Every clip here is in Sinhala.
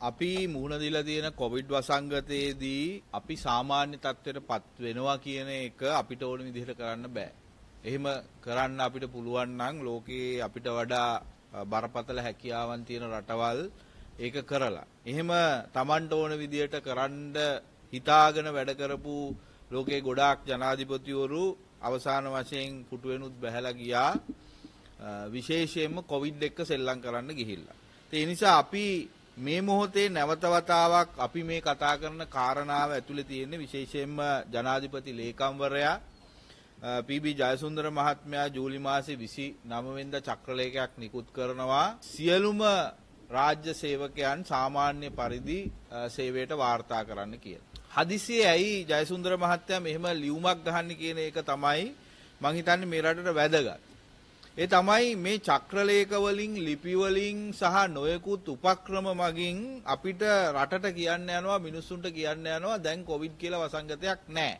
අපි මුහුණ දීලා තියෙන කොවිඩ් වසංගතයේදී අපි සාමාන්‍ය තත්ත්වයට පත් වෙනවා කියන එක අපිට ඕන විදිහට කරන්න බෑ. එහෙම කරන්න අපිට පුළුවන් නම් ලෝකයේ අපිට වඩා බරපතල හැකියාවන් තියෙන රටවල් ඒක කරලා. එහෙම Tamanට ඕන විදිහට කරන්න හිතාගෙන වැඩ කරපු ලෝකේ ගොඩාක් ජනාධිපතිවරු අවසාන වශයෙන් පුටු වෙනුත් බැහැලා ගියා. විශේෂයෙන්ම කොවිඩ් එක්ක සෙල්ලම් කරන්න ගිහිල්ලා. ඒ නිසා අපි මේ මොහොතේ නැවත වතාවක් අපි මේ කතා කරන කාරණාව ඇතුලේ තියෙන විශේෂයෙන්ම ජනාධිපති ලේකම්වරයා පීබී ජයසුන්දර මහත්මයා ජූලි මාසේ 29 වෙනිදා චක්‍රලේඛයක් නිකුත් කරනවා සියලුම රාජ්‍ය සේවකයන් සාමාන්‍ය පරිදි සේවයට වාර්තා කරන්න කියලා. හදිසියේ ඇයි ජයසුන්දර මහත්තයා මෙහෙම ලියුමක් ගහන්නේ කියන එක තමයි මං හිතන්නේ මේ රටට වැදගත්. ඒ තමයි මේ චක්‍රලේඛ වලින් ලිපි වලින් සහ නොයෙකුත් උපක්‍රම මගින් අපිට රටට කියන්න යනවා මිනිස්සුන්ට කියන්න යනවා දැන් කොවිඩ් කියලා වසංගතයක් නැහැ.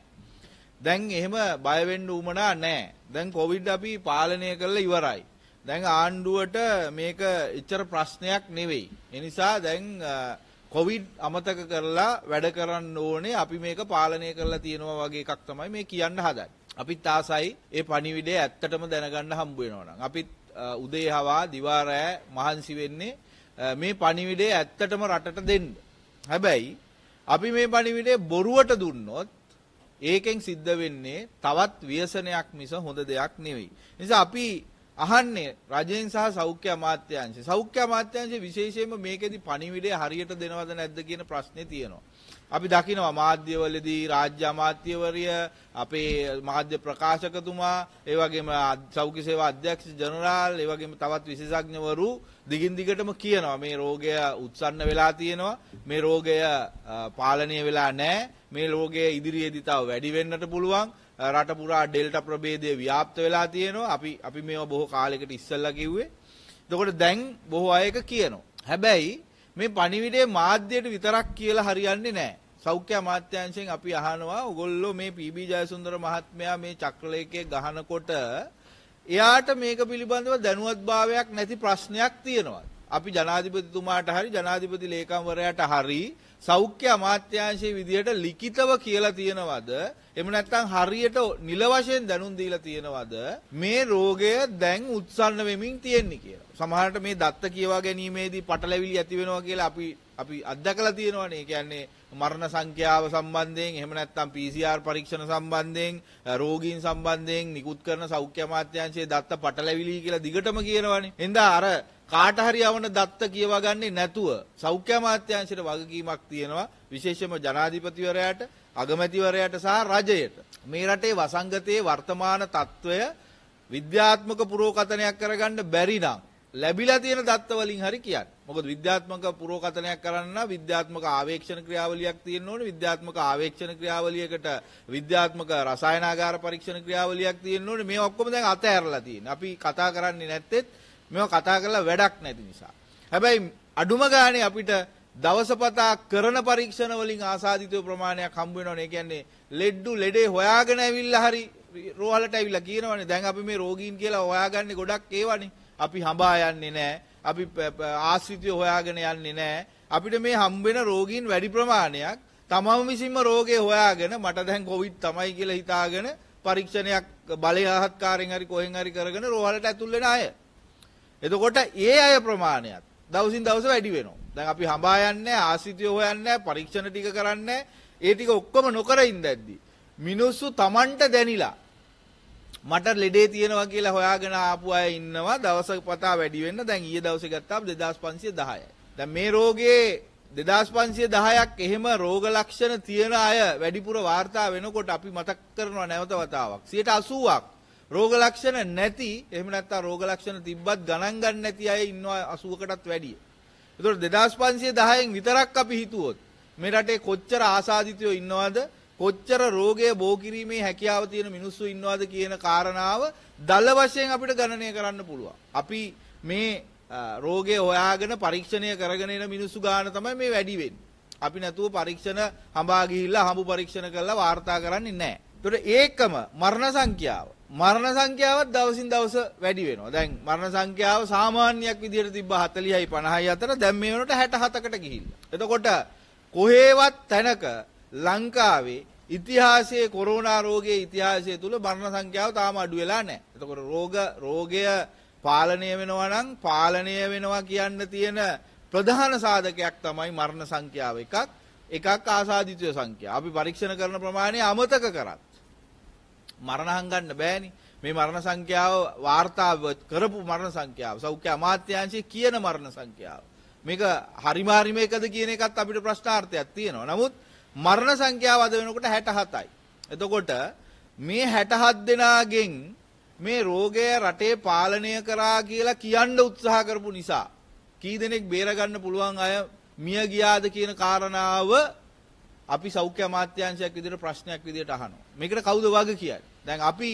දැන් එහෙම බය වෙන්න උමනා නැහැ. දැන් කොවිඩ් අපි පාලනය කරලා ඉවරයි. දැන් ආණ්ඩුවට මේක එච්චර ප්‍රශ්නයක් නෙවෙයි. ඒ නිසා දැන් කොවිඩ් අමතක කරලා වැඩ කරන්න ඕනේ අපි මේක පාලනය කරලා තියෙනවා වගේ එකක් තමයි මේ කියන්න හදන්නේ. අපිත් ආසයි ඒ පණිවිඩය ඇත්තටම දැනගන්න හම්බ වෙනවා නම්. අපිත් උදේ හවා දිවා රෑ මහන්සි වෙන්නේ මේ පණිවිඩය ඇත්තටම රටට දෙන්න. හැබැයි අපි මේ පණිවිඩය බොරුවට දුන්නොත් ඒකෙන් සිද්ධ වෙන්නේ තවත් ව්‍යසනයක් මිස හොඳ දෙයක් නෙවෙයි. නිසා අපි අහන්නේ රජයෙන් සහ සෞඛ්‍ය අමාත්‍යාංශය. සෞඛ්‍ය අමාත්‍යාංශය විශේෂයෙන්ම මේකෙදි පණිවිඩය හරියට දෙනවද නැද්ද කියන ප්‍රශ්නේ තියෙනවා. අපි දකිනවා මාධ්‍යවලදී රාජ්‍ය අමාත්‍යවරිය, අපේ මාධ්‍ය ප්‍රකාශකතුමා, ඒ වගේම සෞඛ්‍ය සේවා අධ්‍යක්ෂ ජනරාල්, ඒ වගේම තවත් විශේෂඥවරු දිගින් දිගටම කියනවා මේ රෝගය උත්සන්න වෙලා තියෙනවා, මේ රෝගය පාලනය වෙලා නැහැ, මේ රෝගය ඉදිරියේදී තව වැඩි වෙන්නට පුළුවන්. රට පුරා ඩෙල්ටා ප්‍රභේදය ව්‍යාප්ත වෙලා තියෙනවා. අපි අපි මේව බොහෝ කාලයකට ඉස්සෙල්ලා කිව්වේ. එතකොට දැන් බොහෝ අය ඒක කියනවා. හැබැයි මේ පණිවිඩේ මාධ්‍යයට විතරක් කියලා හරියන්නේ නැහැ. සෞඛ්‍ය අමාත්‍යාංශයෙන් අපි අහනවා ඔගොල්ලෝ මේ පීබී ජයසුන්දර මහත්මයා මේ චක්‍රලේඛයේ ගහනකොට එයාට මේක පිළිබඳව දැනුවත්භාවයක් නැති ප්‍රශ්නයක් තියෙනවා. අපි ජනාධිපතිතුමාට හරි ජනාධිපති ලේකම්වරයාට හරි සෞඛ්‍ය අමාත්‍යාංශයේ විදියට ලිඛිතව කියලා තියෙනවද? එහෙම නැත්නම් හරියට නිල වශයෙන් දැනුම් දීලා තියෙනවද? මේ රෝගය දැන් උත්සන්න වෙමින් තියෙන්නේ කියලා. සමහරට මේ දත්ත කියවා ගැනීමේදී පටලැවිලි ඇති වෙනවා කියලා අපි අපි අත්දකලා තියෙනවානේ. කියන්නේ මරණ සංඛ්‍යාව සම්බන්ධයෙන් එහෙම නැත්නම් PCR පරීක්ෂණ සම්බන්ධයෙන් රෝගීන් සම්බන්ධයෙන් නිකුත් කරන සෞඛ්‍ය අමාත්‍යාංශයේ දත්ත පටලැවිලි කියලා දිගටම කියනවානේ. එඳා අර කාට හරි යවන දත්ත කියවා ගන්නේ නැතුව සෞඛ්‍ය අමාත්‍යාංශයට වගකීමක් තියෙනවා විශේෂම ජනාධිපතිවරයාට අගමැතිවරයාට සහ රජයට මේ රටේ වසංගතයේ වර්තමාන తত্ত্বය විද්‍යාත්මක පුරෝකථනයක් කරගන්න බැරි නම් ලැබිලා තියෙන දත්ත වලින් හරි කියන්න. මොකද විද්‍යාත්මක පුරෝකථනයක් කරන්න විද්‍යාත්මක ආවේක්ෂණ ක්‍රියාවලියක් තියෙන්න ඕනේ. විද්‍යාත්මක ආවේක්ෂණ ක්‍රියාවලියකට විද්‍යාත්මක රසායනාගාර පරීක්ෂණ ක්‍රියාවලියක් තියෙන්න ඕනේ. මේ ඔක්කොම දැන් අතහැරලා තියෙනවා. අපි කතා කරන්නේ නැත්තේ මේවා කතා කරලා වැඩක් නැති නිසා. හැබැයි අඩුම ගානේ අපිට දවසපතා කරන පරීක්ෂණ වලින් ආසාදිතව ප්‍රමාණයක් හම්බ වෙනවනේ. ඒ කියන්නේ ලෙඩ්ඩු ලෙඩේ හොයාගෙන ඇවිල්ලා හරි රෝහලට ඇවිල්ලා කියනවනේ. දැන් අපි මේ රෝගීන් කියලා හොයාගන්නේ ගොඩක් ඒවනේ. අපි හඹා යන්නේ නැහැ. අපි ආශ්‍රිතය හොයාගෙන යන්නේ නැහැ. අපිට මේ හම්බ වෙන රෝගීන් වැඩි ප්‍රමාණයක් තමම විසින්ම රෝගේ හොයාගෙන මට දැන් කොවිඩ් තමයි කියලා හිතාගෙන පරීක්ෂණයක් බලය ආහත්කාරයෙන් හරි කොහෙන් හරි කරගෙන රෝහලට ඇතුල් වෙන අය. එතකොට ඒ අය ප්‍රමාණයත් දවසින් දවස වැඩි වෙනවා. දැන් අපි හඹා යන්නේ ආසිතිය හොයන්නේ පරීක්ෂණ ටික කරන්නේ ඒ ටික ඔක්කොම නොකර ඉඳද්දි මිනිස්සු Tamanට දැනිලා මට ලෙඩේ තියෙනවා කියලා හොයාගෙන ආපු අය ඉන්නවා දවසක පතා වැඩි වෙන්න දැන් ඊයේ දවසේ ගත්තාම 2510යි. දැන් මේ රෝගේ 2510ක් එහෙම රෝග ලක්ෂණ තියෙන අය වැඩිපුර වාර්තා වෙනකොට අපි මතක් කරනවා නැවත වතාවක් 80ක් රෝග ලක්ෂණ නැති එහෙම නැත්නම් රෝග ලක්ෂණ තිබ්බත් ගණන් ගන්න නැති අය ඉන්නවා 80කටත් වැඩිය. ඒතකොට 2510න් විතරක් අපි හිතුවොත් මේ රටේ කොච්චර ආසාදිතයෝ ඉන්නවද කොච්චර රෝගය බෝ කිරීමේ හැකියාව තියෙන මිනිස්සු ඉන්නවද කියන කාරණාව දල වශයෙන් අපිට ගණනය කරන්න පුළුවන්. අපි මේ රෝගය හොයාගෙන පරීක්ෂණය කරගෙන එන මිනිස්සු ගාන තමයි මේ වැඩි වෙන්නේ. අපි නැතුව පරීක්ෂණ හඹා ගිහිල්ලා හඹු පරීක්ෂණ කරලා වාර්තා කරන්නේ නැහැ. එතකොට ඒකම මරණ සංඛ්‍යාව මරණ සංඛ්‍යාවත් දවසින් දවස වැඩි වෙනවා. දැන් මරණ සංඛ්‍යාව සාමාන්‍යයක් විදිහට තිබ්බා 40යි 50යි අතර දැන් මේ වෙනකොට 67කට ගිහිල්ලා. එතකොට කොහේවත් තැනක ලංකාවේ ඉතිහාසයේ කොරෝනා රෝගයේ ඉතිහාසය තුල මරණ සංඛ්‍යාව තාම අඩු වෙලා නැහැ. එතකොට රෝග රෝගය පාලනය වෙනවා නම් පාලනය වෙනවා කියන්න තියෙන ප්‍රධාන සාධකයක් තමයි මරණ සංඛ්‍යාව එකක්. එකක් ආසාදිතය සංඛ්‍යාව. අපි පරීක්ෂණ කරන ප්‍රමාණය අමතක කරත් මරණහං ගන්න බෑනේ. මේ මරණ සංඛ්‍යාව වාර්තා කරපු මරණ සංඛ්‍යාව සෞඛ්‍ය අමාත්‍යාංශයේ කියන මරණ සංඛ්‍යාව. මේක හරිම හරිම එකද කියන එකත් අපිට ප්‍රශ්නාර්ථයක් තියෙනවා. නමුත් මරණ සංඛ්‍යාව අද වෙනකොට 67යි. එතකොට මේ 67 දෙනාගෙන් මේ රෝගය රටේ පාලනය කරා කියලා කියන්න උත්සාහ කරපු නිසා කී දෙනෙක් බේරගන්න පුළුවන් අය මිය ගියාද කියන කාරණාව අපි සෞඛ්‍ය අමාත්‍යාංශයක් විදිහට ප්‍රශ්නයක් විදිහට අහනවා. මේකට කවුද වග කියන්නේ? දැන් අපි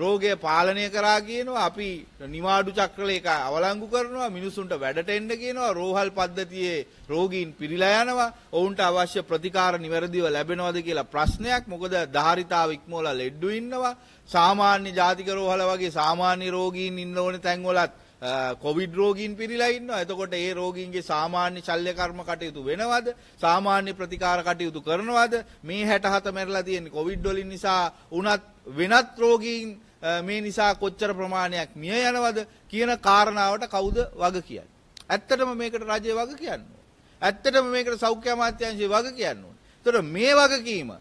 රෝගය පාලනය කරා කියනවා, අපි නිවාඩු චක්‍රල එක අවලංගු කරනවා, මිනිසුන්ට වැඩට එන්න කියනවා, රෝහල් පද්ධතියේ රෝගීන් පිරිලා යනවා, ඔවුන්ට අවශ්‍ය ප්‍රතිකාර නිවැරදිව ලැබෙනවද කියලා ප්‍රශ්නයක්. මොකද ධාරිතාව ඉක්මවලා ලෙඩ්ඩු ඉන්නවා. සාමාන්‍ය ජාතික රෝහල වගේ සාමාන්‍ය රෝගීන් ඉන්න ඕනේ තැන්වලත් කොවිඩ් රෝගීන් පිරිලා ඉන්නවා. එතකොට ඒ රෝගීන්ගේ සාමාන්‍ය ශල්‍ය කර්ම කටයුතු වෙනවද? සාමාන්‍ය ප්‍රතිකාර කටයුතු කරනවද? මේ 67 මැරලා තියෙන්නේ කොවිඩ් වලින් නිසා උනත් වෙනත් රෝගීන් මේ නිසා කොච්චර ප්‍රමාණයක් මිය යනවද කියන කාරණාවට කවුද වග කියන්නේ? ඇත්තටම මේකට රජය වග කියන්නේ. ඇත්තටම මේකට සෞඛ්‍ය අමාත්‍යාංශය වග කියන්නේ. ඒතර මේ වගකීම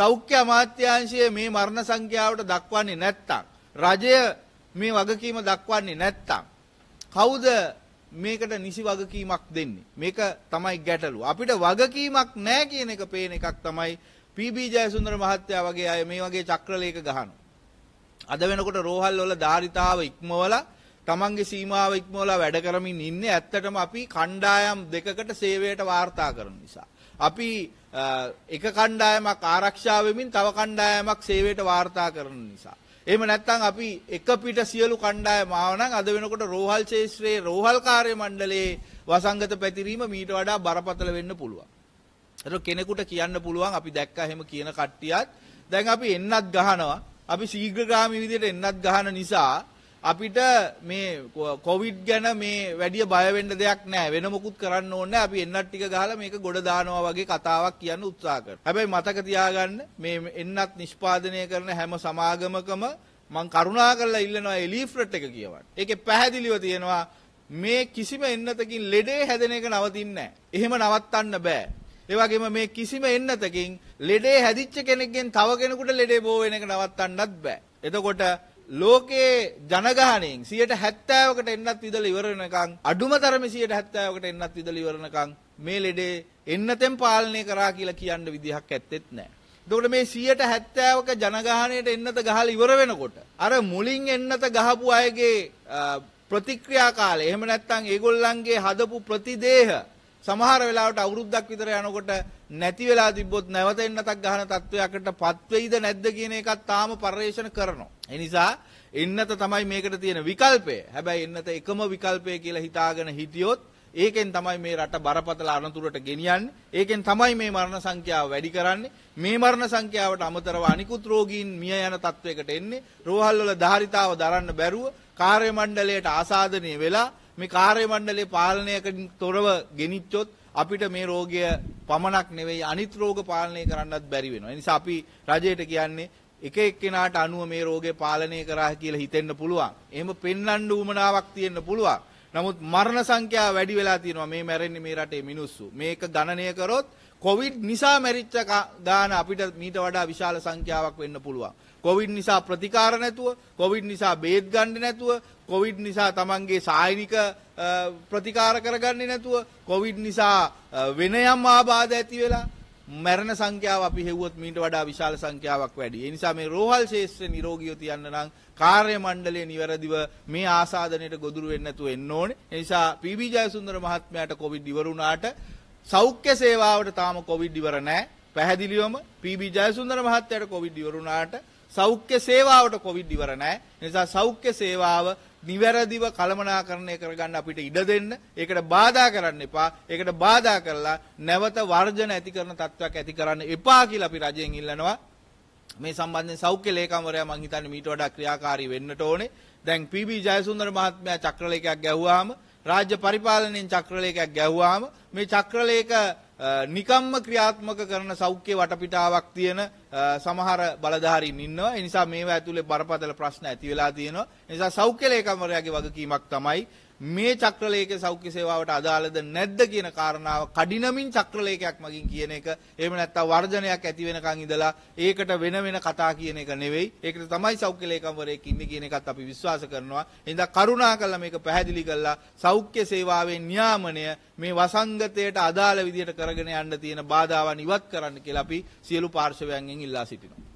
සෞඛ්‍ය අමාත්‍යාංශයේ මේ මරණ සංඛ්‍යාවට දක්වන්නේ නැත්තම් රජය මේ වගකීම දක්වන්නේ නැත්තම් කවුද මේකට නිසි වගකීමක් දෙන්නේ. මේක තමයි ගැටලුව. අපිට වගකීමක් නැහැ කියන එක පේන එකක් තමයි පීබී ජයසුන්දර මහත්තයා වගේ අය මේ වගේ චක්‍රලේඛ ගහනවා. අද වෙනකොට රෝහල් වල ධාරිතාව ඉක්මවලා තමන්ගේ සීමාව ඉක්මවලා වැඩ කරමින් ඉන්නේ ඇත්තටම අපි කණ්ඩායම් දෙකකට සේවයට වාර්තා කරන නිසා. අපි එක කණ්ඩායමක් ආරක්ෂා වෙමින් තව කණ්ඩායමක් සේවයට වාර්තා කරන නිසා. එහෙම නැත්නම් අපි එක පිට සියලු කණ්ඩායම ආවනම් අද වෙනකොට රෝහල් ශේෂ්ත්‍රයේ රෝහල් කාර්ය මණ්ඩලයේ වසංගත පැතිරීම මීට වඩා බරපතල වෙන්න පුළුවන්. ඒක කෙනෙකුට කියන්න පුළුවන් අපි දැක්කා එහෙම කියන කට්ටියත් දැන් අපි එන්නත් ගහනවා. අපි ශීඝ්‍රගාමී විදිහට එන්නත් ගහන නිසා අපිට මේ කොවිඩ් ගැන මේ වැඩිය බය වෙන්න දෙයක් නැහැ. වෙන මොකුත් කරන්න ඕනේ නැහැ. අපි එන්නත් ටික ගහලා මේක ගොඩ දානවා වගේ කතාවක් කියන්න උත්සාහ කරනවා. හැබැයි මතක තියාගන්න මේ එන්නත් නිෂ්පාදනය කරන හැම සමාගමකම මං කරුණා කරලා ඉල්ලනවා එලීෆ්‍රට් එක කියවන්න. ඒකේ පැහැදිලිව තියෙනවා මේ කිසිම එන්නතකින් ලෙඩේ හැදෙන එක නවතින්නේ නැහැ. එහෙම නවත්තන්න බෑ. ඒ වගේම මේ කිසිම එන්නතකින් ලෙඩේ හැදිච්ච කෙනෙක්ගෙන් තව කෙනෙකුට ලෙඩේ බෝ වෙන එක නවත්තන්නත් බෑ. එතකොට ලෝකයේ ජනගහණයෙන් 70%කට එන්නත් විදලා ඉවර වෙනකන් අඩුම තරමේ 70%කට එන්නත් විදලා ඉවර වෙනකන් මේ ලෙඩේ එන්නතෙන් පාලනය කරා කියලා කියන්න විදිහක් ඇත්තෙත් නැහැ. එතකොට මේ 70%ක ජනගහණයට එන්නත ගහලා ඉවර වෙනකොට අර මුලින් එන්නත ගහපු අයගේ ප්‍රතික්‍රියා කාලය එහෙම නැත්නම් ඒගොල්ලන්ගේ හදපු ප්‍රතිදේහ සමහර වෙලාවට අවුරුද්දක් විතර යනකොට නැති වෙලා තිබ්බොත් නැවත එන්නතක් ගහන තත්වයකට පත්වෙයිද නැද්ද කියන එකත් තාම පර්යේෂණ කරනවා. ඒ නිසා එන්නත තමයි මේකට තියෙන විකල්පය. හැබැයි එන්නත එකම විකල්පය කියලා හිතාගෙන හිටියොත් ඒකෙන් තමයි මේ රට බරපතල අනතුරට ගෙනියන්නේ. ඒකෙන් තමයි මේ මරණ සංඛ්‍යාව වැඩි කරන්නේ. මේ මරණ සංඛ්‍යාවට අමතරව අනිකුත් රෝගීන් මිය යන තත්වයකට එන්නේ. රෝහල් වල ධාරිතාව දරන්න බැරුව කාර්ය මණ්ඩලයට ආසාදනය වෙලා මේ කාර්ය මණ්ඩලයේ පාලනයකින් තොරව ගෙනිච්චොත් අපිට මේ රෝගය පමණක් නෙවෙයි අනිත් රෝග පාලනය කරන්නත් බැරි වෙනවා. ඒ නිසා අපි රජයට කියන්නේ එක එක්කෙනාට අනුව මේ රෝගේ පාලනය කරා කියලා හිතෙන්න පුළුවන්. එහෙම පෙන්වන්න උවමනාවක් තියෙන්න පුළුවන්. නමුත් මරණ සංඛ්‍යාව වැඩි වෙලා තියෙනවා මේ මැරෙන්නේ මේ රටේ මිනිස්සු. මේක ගණනය කරොත් කොවිඩ් නිසා මැරිච්ච ගාන අපිට මීට වඩා විශාල සංඛ්‍යාවක් වෙන්න පුළුවන්. කොවිඩ් නිසා ප්‍රතිකාර නැතුව, කොවිඩ් නිසා බේත් ගන්න නැතුව, කොවිඩ් නිසා තමන්ගේ සායනික ප්‍රතිකාර කරගන්නේ නැතුව කොවිඩ් නිසා වෙන යම් ආබාධ ඇති වෙලා මැරණ සංඛ්‍යාව අපි හෙව්වොත් මීට වඩා විශාල සංඛ්‍යාවක් වැඩි. ඒ නිසා මේ රෝහල් ශේෂ්ත්‍රේ නිරෝගීව තියන්න නම් කාර්ය මණ්ඩලය නිවැරදිව මේ ආසාදනයට ගොදුරු වෙන්නේ නැතුව එන්න ඕනේ. ඒ නිසා පීබී ජයසුන්දර මහත්මයාට කොවිඩ් ඉවර වුණාට සෞඛ්‍ය සේවාවට තාම කොවිඩ් ඉවර නැහැ. පැහැදිලිවම පීබී ජයසුන්දර මහත්මයාට කොවිඩ් ඉවර වුණාට සෞඛ්‍ය සේවාවට කොවිඩ් ඉවර නැහැ. නිසා සෞඛ්‍ය සේවාව නිවැරදිව කළමනාකරණය කරගන්න අපිට ඉඩ දෙන්න. ඒකට බාධා කරන්න එපා. ඒකට බාධා කරලා නැවත වර්ජන ඇති කරන තත්ත්වයක් ඇති කරන්න එපා කියලා අපි රජයෙන් ඉල්ලනවා. මේ සම්බන්ධයෙන් සෞඛ්‍ය ලේකම්වරයා මං හිතන්නේ මීට වඩා ක්‍රියාකාරී වෙන්නට ඕනේ. දැන් PB ජයසුන්දර මහත්මයා චක්‍රලේඛයක් ගැහුවාම රාජ්‍ය පරිපාලනයෙන් චක්‍රලේඛයක් ගැහුවාම මේ චක්‍රලේඛ නිකම්ම ක්‍රියාත්මක කරන සෞඛ්‍ය වටපිටාවක් තියෙන සමහර බලධාරීන් ඉන්නවා. ඒ නිසා මේවා ඇතුලේ බරපතල ප්‍රශ්න ඇති වෙලා තියෙනවා. ඒ නිසා සෞඛ්‍ය ලේකම්වරයාගේ වගකීමක් තමයි මේ චක්‍රලේක සෞඛ්‍ය සේවාවට අදාළද නැද්ද කියන කාරණාව කඩිනමින් චක්‍රලේකයක් මගින් කියන එක එහෙම නැත්නම් වර්ජනයක් ඇති වෙනකන් ඉඳලා ඒකට වෙන වෙන කතා කියන එක නෙවෙයි ඒකට තමයි සෞඛ්‍ය ලේකම්වරයෙක් ඉන්නේ කියන එකත් අපි විශ්වාස කරනවා එහෙනම් කරුණාකරලා මේක පැහැදිලි කළා සෞඛ්‍ය සේවාවේ නියාමනය මේ වසංගතයට අදාළ විදිහට කරගෙන යන්න තියෙන බාධාවන් ඉවත් කරන්න කියලා අපි සියලු පාර්ශවයන්ගෙන් ඉල්ලා සිටිනවා